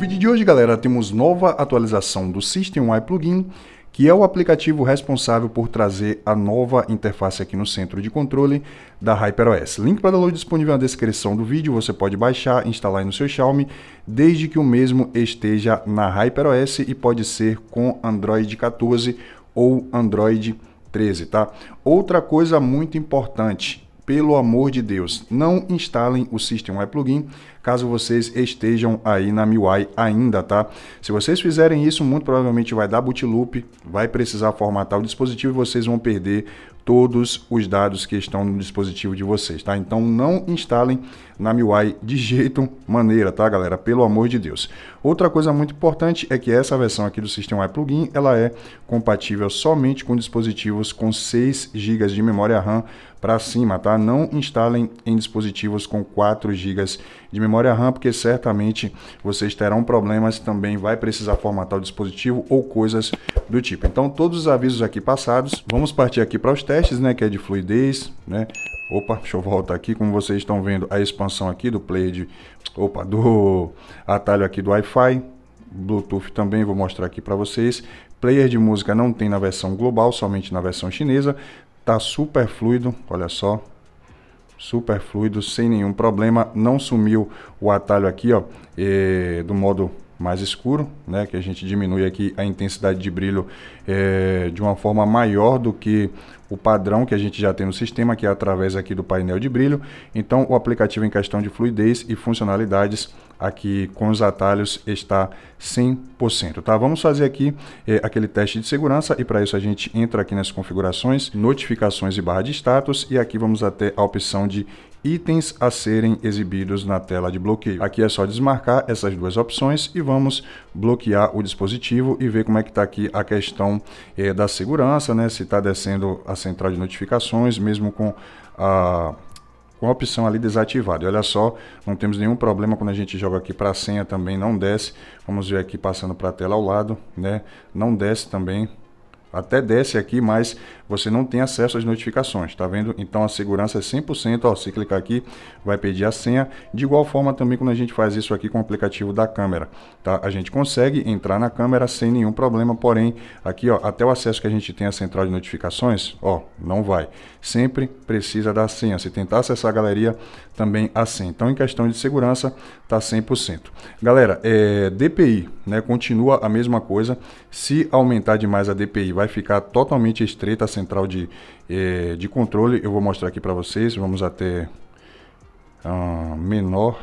vídeo de hoje, galera, temos nova atualização do System.y Plugin, que é o aplicativo responsável por trazer a nova interface aqui no centro de controle da HyperOS. Link para download disponível na descrição do vídeo, você pode baixar, instalar no seu Xiaomi, desde que o mesmo esteja na HyperOS e pode ser com Android 14 ou Android 13, tá? Outra coisa muito importante, pelo amor de Deus, não instalem o System Web Plugin caso vocês estejam aí na MIUI ainda, tá? Se vocês fizerem isso, muito provavelmente vai dar bootloop, vai precisar formatar o dispositivo e vocês vão perder todos os dados que estão no dispositivo de vocês, tá? Então não instalem na MIUI de jeito maneira, tá, galera? Pelo amor de Deus. Outra coisa muito importante é que essa versão aqui do sistema plugin, ela é compatível somente com dispositivos com 6 GB de memória RAM para cima, tá? Não instalem em dispositivos com 4 GB de memória memória RAM, porque certamente vocês terão problemas também vai precisar formatar o dispositivo ou coisas do tipo. Então, todos os avisos aqui passados, vamos partir aqui para os testes, né, que é de fluidez, né? Opa, deixa eu voltar aqui, como vocês estão vendo a expansão aqui do player de, opa, do atalho aqui do Wi-Fi, Bluetooth também vou mostrar aqui para vocês. Player de música não tem na versão global, somente na versão chinesa. Tá super fluido, olha só, super fluido, sem nenhum problema. Não sumiu o atalho aqui, ó, e, do modo mais escuro, né, que a gente diminui aqui a intensidade de brilho é, de uma forma maior do que o padrão que a gente já tem no sistema, que é através aqui do painel de brilho. Então, o aplicativo em questão de fluidez e funcionalidades aqui com os atalhos está 100%, tá? Vamos fazer aqui eh, aquele teste de segurança e para isso a gente entra aqui nas configurações, notificações e barra de status e aqui vamos até a opção de itens a serem exibidos na tela de bloqueio. Aqui é só desmarcar essas duas opções e vamos bloquear o dispositivo e ver como é que está aqui a questão eh, da segurança, né? Se está descendo a central de notificações, mesmo com a, com a opção ali desativada. olha só, não temos nenhum problema quando a gente joga aqui para a senha também não desce. Vamos ver aqui passando para a tela ao lado, né? Não desce também. Até desce aqui, mas você não tem acesso às notificações, tá vendo? Então a segurança é 100%, ó, se clicar aqui, vai pedir a senha. De igual forma também quando a gente faz isso aqui com o aplicativo da câmera, tá? A gente consegue entrar na câmera sem nenhum problema, porém, aqui, ó, até o acesso que a gente tem à central de notificações, ó, não vai. Sempre precisa da senha. Se tentar acessar a galeria, também assim. Então, em questão de segurança, tá 100%. Galera, é, DPI, né, continua a mesma coisa. Se aumentar demais a DPI, vai ficar totalmente estreita a central de, eh, de controle. Eu vou mostrar aqui para vocês. Vamos até a menor,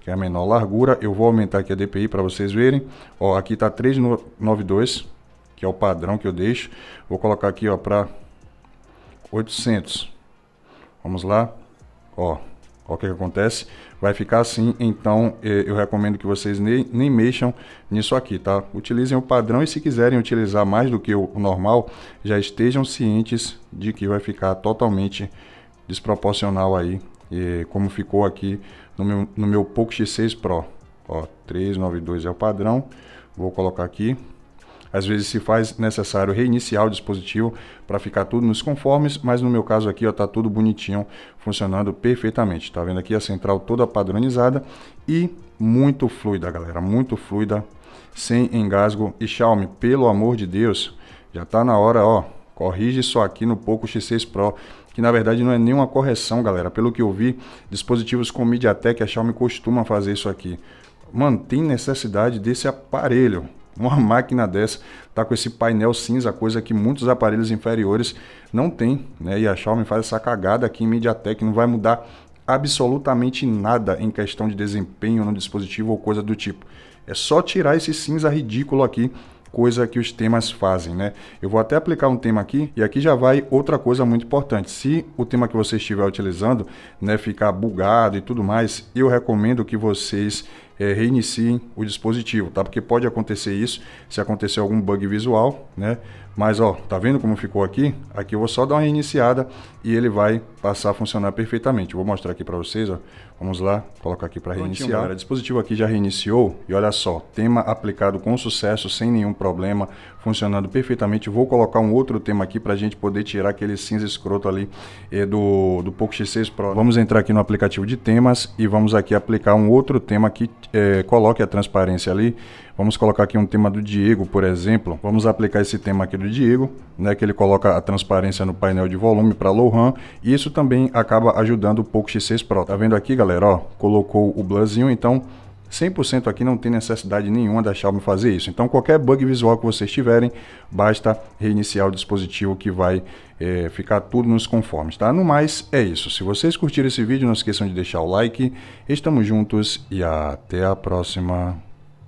que é a menor largura. Eu vou aumentar aqui a DPI para vocês verem. Ó, aqui está 392, que é o padrão que eu deixo. Vou colocar aqui para 800. Vamos lá. Ó, o que, que acontece? Vai ficar assim, então eh, eu recomendo que vocês nem, nem mexam nisso aqui, tá? Utilizem o padrão e se quiserem utilizar mais do que o normal, já estejam cientes de que vai ficar totalmente desproporcional aí, eh, como ficou aqui no meu, no meu Poco X6 Pro. Ó, 392 é o padrão, vou colocar aqui, às vezes se faz necessário reiniciar o dispositivo para ficar tudo nos conformes, mas no meu caso aqui está tudo bonitinho, funcionando perfeitamente. Está vendo aqui a central toda padronizada e muito fluida, galera, muito fluida, sem engasgo. E Xiaomi, pelo amor de Deus, já está na hora, ó, corrige isso aqui no Poco X6 Pro, que na verdade não é nenhuma correção, galera. Pelo que eu vi, dispositivos com MediaTek, a Xiaomi costuma fazer isso aqui. Mano, tem necessidade desse aparelho. Uma máquina dessa tá com esse painel cinza, coisa que muitos aparelhos inferiores não tem, né? E a Xiaomi faz essa cagada aqui em MediaTek, não vai mudar absolutamente nada em questão de desempenho no dispositivo ou coisa do tipo. É só tirar esse cinza ridículo aqui coisa que os temas fazem, né? Eu vou até aplicar um tema aqui e aqui já vai outra coisa muito importante. Se o tema que você estiver utilizando, né, ficar bugado e tudo mais, eu recomendo que vocês é, reiniciem o dispositivo, tá? Porque pode acontecer isso, se acontecer algum bug visual, né? Mas ó, tá vendo como ficou aqui? Aqui eu vou só dar uma reiniciada e ele vai passar a funcionar perfeitamente. vou mostrar aqui para vocês, ó. Vamos lá, colocar aqui para reiniciar. o dispositivo aqui já reiniciou e olha só, tema aplicado com sucesso, sem nenhum problema, funcionando perfeitamente. Vou colocar um outro tema aqui para a gente poder tirar aquele cinza escroto ali eh, do, do Poco X6 Pro. Vamos entrar aqui no aplicativo de temas e vamos aqui aplicar um outro tema que eh, coloque a transparência ali. Vamos colocar aqui um tema do Diego, por exemplo. Vamos aplicar esse tema aqui do Diego, né, que ele coloca a transparência no painel de volume para Lohan. E isso também acaba ajudando o Poco X6 Pro. Tá vendo aqui, galera? Ó, colocou o bluzinho, então 100% aqui não tem necessidade nenhuma da Xiaomi fazer isso. Então, qualquer bug visual que vocês tiverem, basta reiniciar o dispositivo que vai é, ficar tudo nos conformes, tá? No mais, é isso. Se vocês curtiram esse vídeo, não esqueçam de deixar o like. Estamos juntos e até a próxima.